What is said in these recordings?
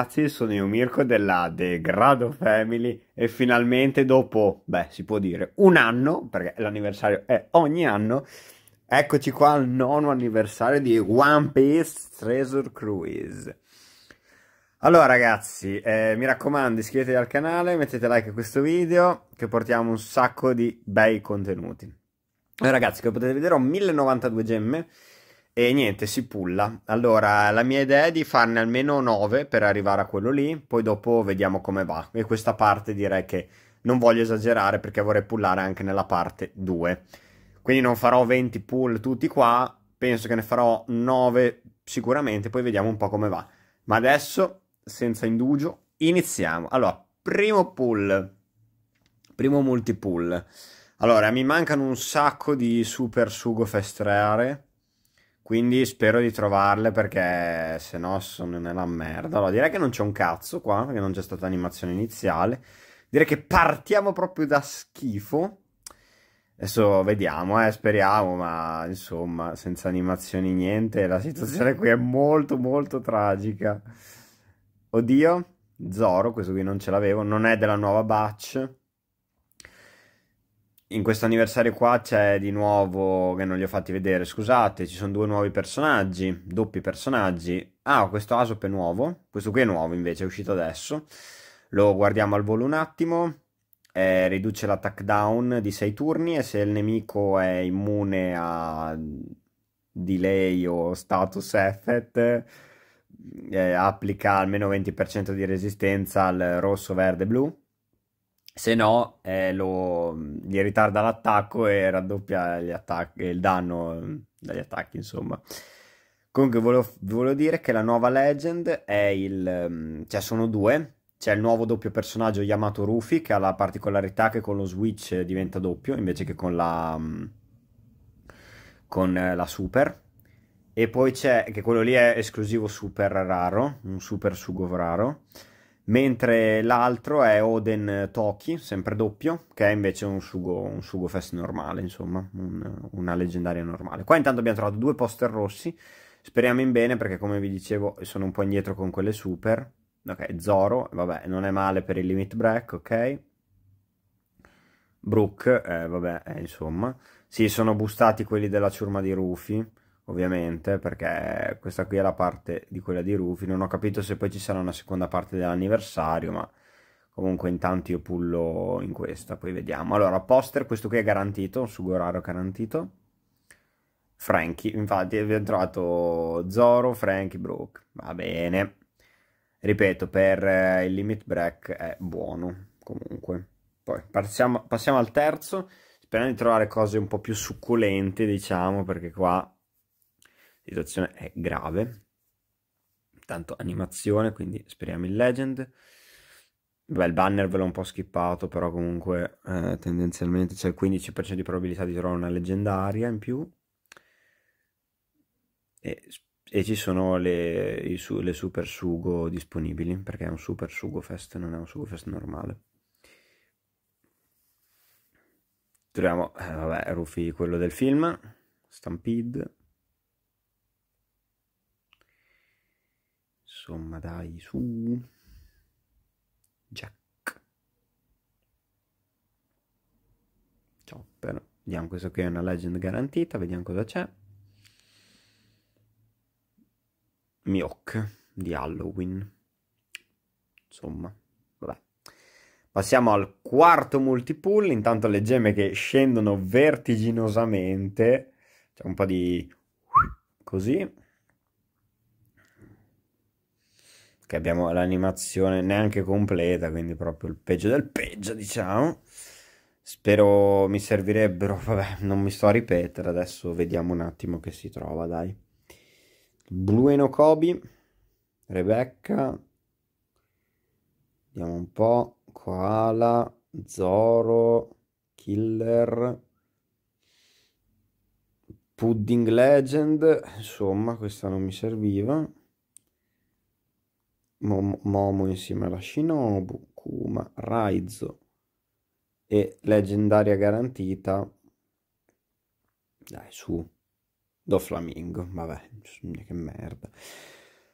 ragazzi, sono io Mirko della Degrado Family e finalmente dopo, beh, si può dire un anno, perché l'anniversario è ogni anno, eccoci qua al nono anniversario di One Piece Treasure Cruise. Allora ragazzi, eh, mi raccomando iscrivetevi al canale, mettete like a questo video che portiamo un sacco di bei contenuti. Eh, ragazzi, come potete vedere ho 1092 gemme, e niente, si pulla. Allora, la mia idea è di farne almeno 9 per arrivare a quello lì, poi dopo vediamo come va. E questa parte direi che non voglio esagerare perché vorrei pullare anche nella parte 2. Quindi non farò 20 pull tutti qua, penso che ne farò 9 sicuramente, poi vediamo un po' come va. Ma adesso, senza indugio, iniziamo. Allora, primo pull, primo multi pull Allora, mi mancano un sacco di super sugo festreare quindi spero di trovarle perché se no sono nella merda. Allora, direi che non c'è un cazzo qua, perché non c'è stata animazione iniziale. Direi che partiamo proprio da schifo. Adesso vediamo, eh, speriamo, ma insomma, senza animazioni niente, la situazione qui è molto molto tragica. Oddio, Zoro, questo qui non ce l'avevo, non è della nuova batch in questo anniversario qua c'è di nuovo, che non li ho fatti vedere, scusate, ci sono due nuovi personaggi, doppi personaggi. Ah, questo Asop è nuovo, questo qui è nuovo invece, è uscito adesso. Lo guardiamo al volo un attimo, eh, riduce l'attack down di 6 turni e se il nemico è immune a delay o status effect, eh, applica almeno 20% di resistenza al rosso, verde e blu se no eh, lo, gli ritarda l'attacco e raddoppia il danno mm, dagli attacchi, insomma. Comunque volevo, volevo dire che la nuova legend è il... Mm, cioè sono due, c'è il nuovo doppio personaggio Yamato Rufi che ha la particolarità che con lo Switch diventa doppio invece che con la... Mm, con eh, la Super. E poi c'è, che quello lì è esclusivo super raro, un super sugo raro mentre l'altro è Oden Toki, sempre doppio, che è invece un sugo, un sugo fest normale, insomma, un, una leggendaria normale. Qua intanto abbiamo trovato due poster rossi, speriamo in bene perché come vi dicevo sono un po' indietro con quelle super. Ok, Zoro, vabbè, non è male per il limit break, ok. Brook, eh, vabbè, eh, insomma. Sì, sono bustati quelli della ciurma di Rufy ovviamente, perché questa qui è la parte di quella di Rufy. Non ho capito se poi ci sarà una seconda parte dell'anniversario, ma comunque intanto io pullo in questa, poi vediamo. Allora, poster, questo qui è garantito, su Goraro garantito. Frankie, infatti abbiamo trovato Zoro, Frankie, Brooke, va bene. Ripeto, per eh, il limit break è buono, comunque. Poi passiamo, passiamo al terzo, sperando di trovare cose un po' più succulente, diciamo, perché qua situazione è grave. Tanto animazione, quindi speriamo in Legend. Beh, il banner ve l'ho un po' skippato, però comunque eh, tendenzialmente c'è il 15% di probabilità di trovare una leggendaria in più. E, e ci sono le, su, le, super sugo disponibili, perché è un super sugo fest, non è un sugo fest normale. Troviamo, eh, vabbè, Rufy quello del film, Stampede, insomma, dai, su. Jack. Chopper. Vediamo, questo qui è una legend garantita, vediamo cosa c'è. Mioc di Halloween. Insomma, vabbè. Passiamo al quarto multipool, intanto le gemme che scendono vertiginosamente, c'è un po' di così, che abbiamo l'animazione neanche completa, quindi proprio il peggio del peggio, diciamo. Spero mi servirebbero, vabbè, non mi sto a ripetere, adesso vediamo un attimo che si trova, dai. Blueno Kobe, Rebecca, vediamo un po', Koala, Zoro, Killer, Pudding Legend, insomma, questa non mi serviva. Momo insieme alla Shinobu, Kuma, Raizo e leggendaria garantita. Dai, su. Do Flamingo, vabbè, che merda.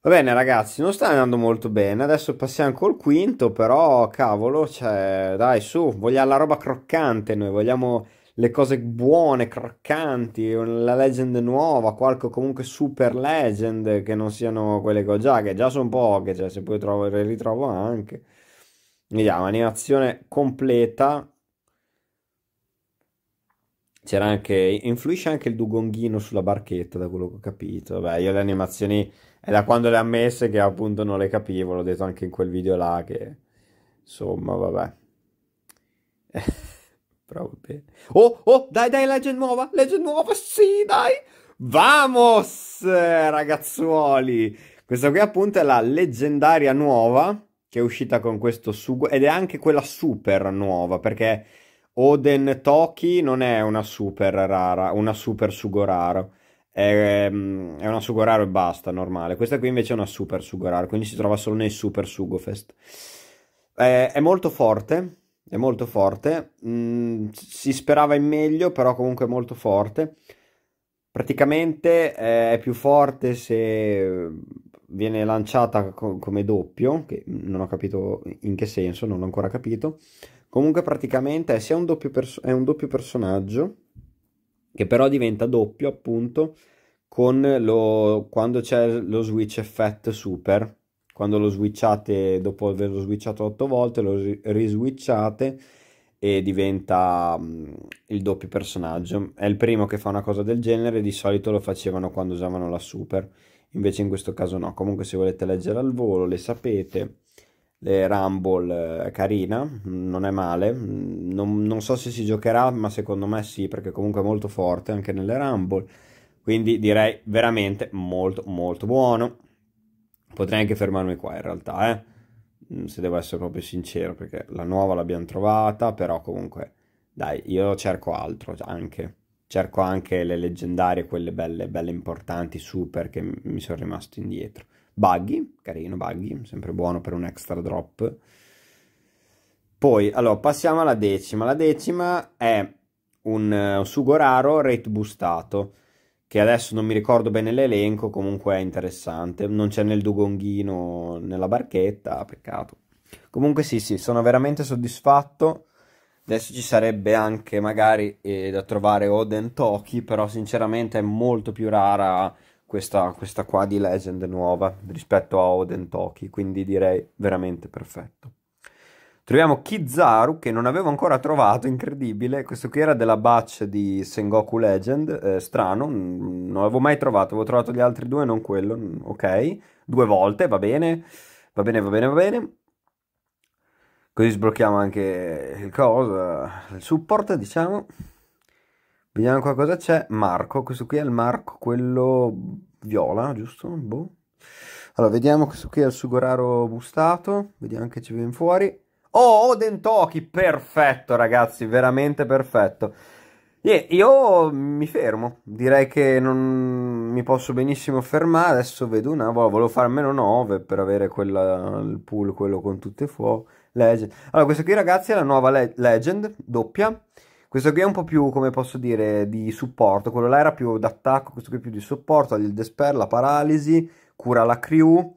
Va bene ragazzi, non sta andando molto bene, adesso passiamo col quinto, però cavolo, cioè, dai su, vogliamo la roba croccante, noi vogliamo le cose buone, croccanti, la legend nuova, qualche comunque super legend che non siano quelle che ho già, che già sono poche, cioè se poi trovo, le ritrovo anche. Vediamo, animazione completa. C'era anche, influisce anche il dugonghino sulla barchetta, da quello che ho capito. Beh, io le animazioni è da quando le ha messe che appunto non le capivo, l'ho detto anche in quel video là che, insomma, vabbè. Però vabbè. Oh, oh, dai, dai, legend nuova, legend nuova, sì, dai. Vamos, ragazzuoli. Questa qui appunto è la leggendaria nuova che è uscita con questo sugo ed è anche quella super nuova perché Oden Toki non è una super rara, una super sugo raro. È, ehm, è una sugo raro e basta, normale. Questa qui invece è una super sugo raro, quindi si trova solo nei super sugo fest. È, è molto forte è molto forte, mm, si sperava in meglio, però comunque è molto forte. Praticamente eh, è più forte se viene lanciata co- come doppio, che non ho capito in che senso, non ho ancora capito. Comunque praticamente è sia un doppio, è un doppio personaggio, che però diventa doppio appunto lo, quando c'è lo switch effect super quando lo switchate dopo averlo switchato 8 volte lo riswitchate e diventa mm, il doppio personaggio è il primo che fa una cosa del genere di solito lo facevano quando usavano la super invece in questo caso no comunque se volete leggere al volo le sapete le Rumble è eh, carina, non è male, non, non, so se si giocherà, ma secondo me sì, perché comunque è molto forte anche nelle Rumble, quindi direi veramente molto molto buono. Potrei anche fermarmi qua in realtà, eh? Mm, se devo essere proprio sincero, perché la nuova l'abbiamo trovata, però comunque, dai, io cerco altro anche. Cerco anche le leggendarie, quelle belle, belle importanti, super, che mi sono rimasto indietro. Buggy, carino Buggy, sempre buono per un extra drop. Poi, allora, passiamo alla decima. La decima è un, eh, un sugo raro rate boostato che adesso non mi ricordo bene l'elenco, comunque è interessante. Non c'è nel Dugonghino nella barchetta, ah, peccato. Comunque sì, sì, sono veramente soddisfatto. Adesso ci sarebbe anche magari eh, da trovare Oden Toki, però sinceramente è molto più rara questa, questa qua di Legend nuova rispetto a Oden Toki, quindi direi veramente perfetto. Troviamo Kizaru che non avevo ancora trovato, incredibile. Questo qui era della batch di Sengoku Legend, eh, strano, non l'avevo mai trovato, avevo trovato gli altri due, non quello, ok. Due volte, va bene, va bene, va bene, va bene. Così sblocchiamo anche il cosa, il support, diciamo. Vediamo qua cosa c'è. Marco, questo qui è il Marco, quello viola, giusto? Boh. Allora, vediamo questo qui è il Sugoraro bustato, vediamo che ci viene fuori. Oh, Oden Toki, perfetto ragazzi, veramente perfetto. Yeah, io mi fermo, direi che non mi posso benissimo fermare, adesso vedo una, volevo fare almeno 9 per avere quella, il pool, quello con tutte fuoco, legend. Allora, questa qui ragazzi è la nuova le legend, doppia, questo qui è un po' più, come posso dire, di supporto. Quello là era più d'attacco, questo qui è più di supporto. Ha il despair, la paralisi, cura la crew.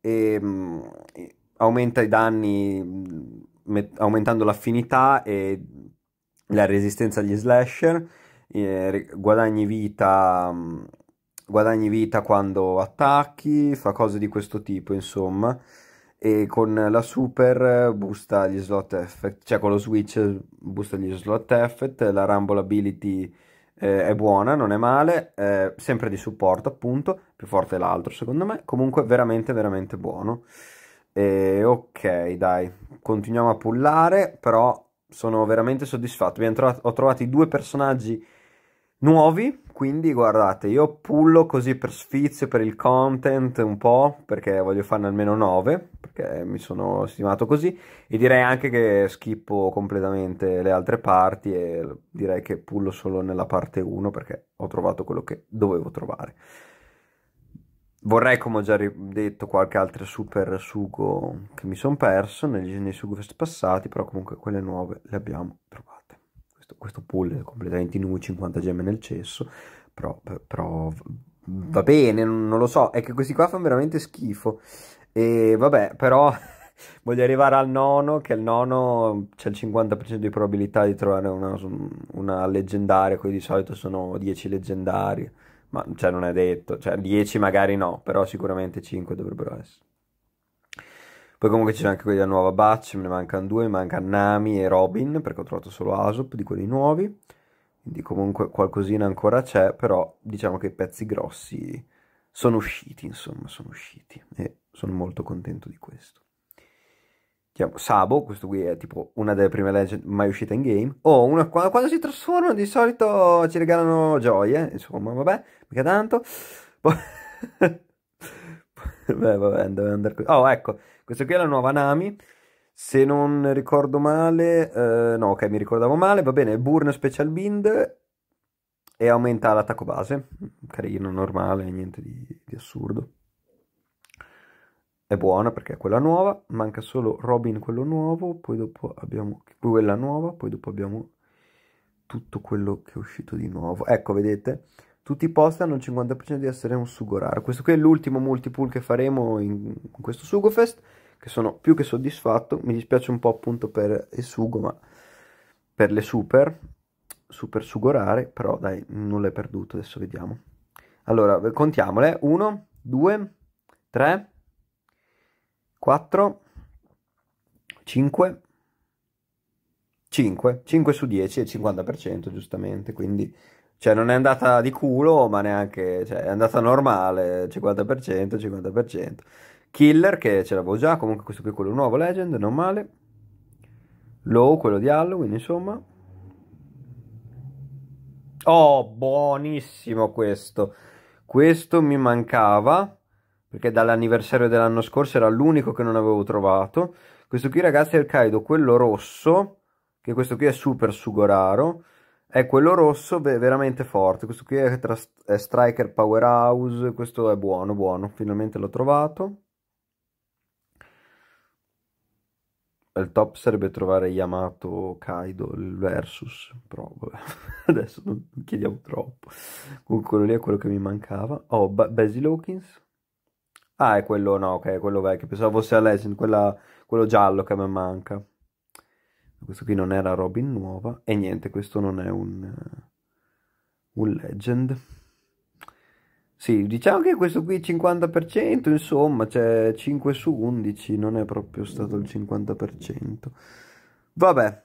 E, ehm, e, aumenta i danni mm, met- aumentando l'affinità e la resistenza agli slasher, eh, guadagni vita... Mm, guadagni vita quando attacchi, fa cose di questo tipo, insomma. E con la super busta gli slot effect, cioè con lo switch busta gli slot effect, la rumble ability eh, è buona, non è male, eh, sempre di supporto appunto, più forte l'altro secondo me, comunque veramente veramente buono. E ok, dai, continuiamo a pullare, però sono veramente soddisfatto. Trovato, ho trovato i due personaggi nuovi, quindi guardate, io pullo così per sfizio, per il content un po', perché voglio farne almeno 9, perché mi sono stimato così, e direi anche che schippo completamente le altre parti e direi che pullo solo nella parte 1 perché ho trovato quello che dovevo trovare. Vorrei, come ho già detto, qualche altro super sugo che mi sono perso negli, nei sugo fest passati, però comunque quelle nuove le abbiamo trovate. Questo, questo pool è completamente in 50 gemme nel cesso, però, però va bene, non lo so, è che questi qua fanno veramente schifo. E vabbè, però voglio arrivare al nono, che al nono c'è il 50% di probabilità di trovare una, una leggendaria, qui di solito sono 10 leggendarie ma cioè, non è detto, cioè 10 magari no, però sicuramente 5 dovrebbero essere. Poi comunque c'è anche quelli della nuova batch, me ne mancano due, mi manca Nami e Robin, perché ho trovato solo Asop di quelli nuovi, quindi comunque qualcosina ancora c'è, però diciamo che i pezzi grossi sono usciti, insomma, sono usciti e sono molto contento di questo. Sabo, questo qui è tipo una delle prime legend mai uscite in game, oh, una, quando, quando si trasformano di solito ci regalano gioie, insomma, vabbè, mica tanto. Poi... Beh, vabbè, deve andare così. Oh, ecco, questa qui è la nuova Nami. Se non ricordo male, eh, no, ok, mi ricordavo male. Va bene, Burn Special Bind e aumenta l'attacco base. Carino, normale, niente di, di assurdo. È buona perché è quella nuova. Manca solo Robin, quello nuovo. Poi dopo abbiamo quella nuova. Poi dopo abbiamo tutto quello che è uscito di nuovo. Ecco, vedete tutti i post hanno il 50% di essere un sugo raro. Questo qui è l'ultimo multipool che faremo in, in questo sugofest, che sono più che soddisfatto. Mi dispiace un po' appunto per il sugo, ma per le super, super sugo rare, però dai, nulla è perduto, adesso vediamo. Allora, contiamole. 1, 2, 3, 4, 5, 5. 5 su 10 è il 50%, giustamente, quindi... Cioè, non è andata di culo, ma neanche... Cioè, è andata normale, 50%, 50%. Killer, che ce l'avevo già, comunque questo qui è quello nuovo, Legend, non male. Low, quello di Halloween, insomma. Oh, buonissimo questo. Questo mi mancava perché dall'anniversario dell'anno scorso era l'unico che non avevo trovato. Questo qui, ragazzi, è il Kaido, quello rosso, che questo qui è super sugoraro è quello rosso veramente forte. Questo qui è, tra, è Striker Powerhouse. Questo è buono, buono. Finalmente l'ho trovato. Il top sarebbe trovare Yamato Kaido il versus, però vabbè. adesso non chiediamo troppo. Comunque quello lì è quello che mi mancava. Oh, ba- Basil Hawkins. Ah, è quello no, ok, è quello vecchio. Pensavo fosse a Legend, quella, quello giallo che mi manca. Questo qui non era Robin nuova e niente, questo non è un, eh, un legend. Sì, diciamo che questo qui 50%, insomma, cioè 5 su 11, non è proprio stato il 50%. Vabbè,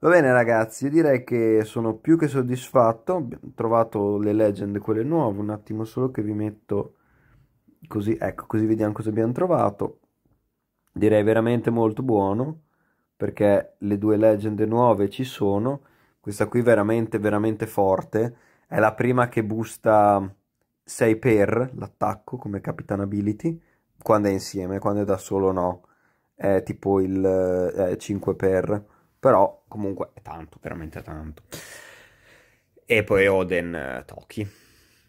va bene ragazzi, io direi che sono più che soddisfatto, abbiamo trovato le legend, quelle nuove, un attimo solo che vi metto così, ecco, così vediamo cosa abbiamo trovato. Direi veramente molto buono perché le due legende nuove ci sono. Questa qui veramente, veramente forte. È la prima che busta 6 per l'attacco come Capitan Ability, quando è insieme, quando è da solo no. È tipo il eh, 5 per, però comunque è tanto, veramente tanto. E poi Oden eh, Toki,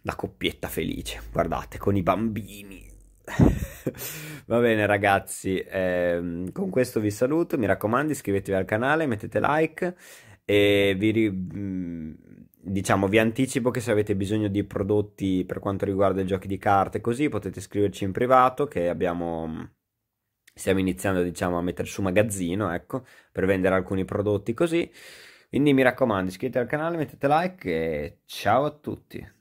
la coppietta felice, guardate, con i bambini Va bene ragazzi, ehm, con questo vi saluto, mi raccomando iscrivetevi al canale, mettete like e vi, mm, diciamo, vi anticipo che se avete bisogno di prodotti per quanto riguarda i giochi di carte così potete scriverci in privato che abbiamo mm, stiamo iniziando diciamo a mettere su magazzino ecco per vendere alcuni prodotti così quindi mi raccomando iscrivetevi al canale mettete like e ciao a tutti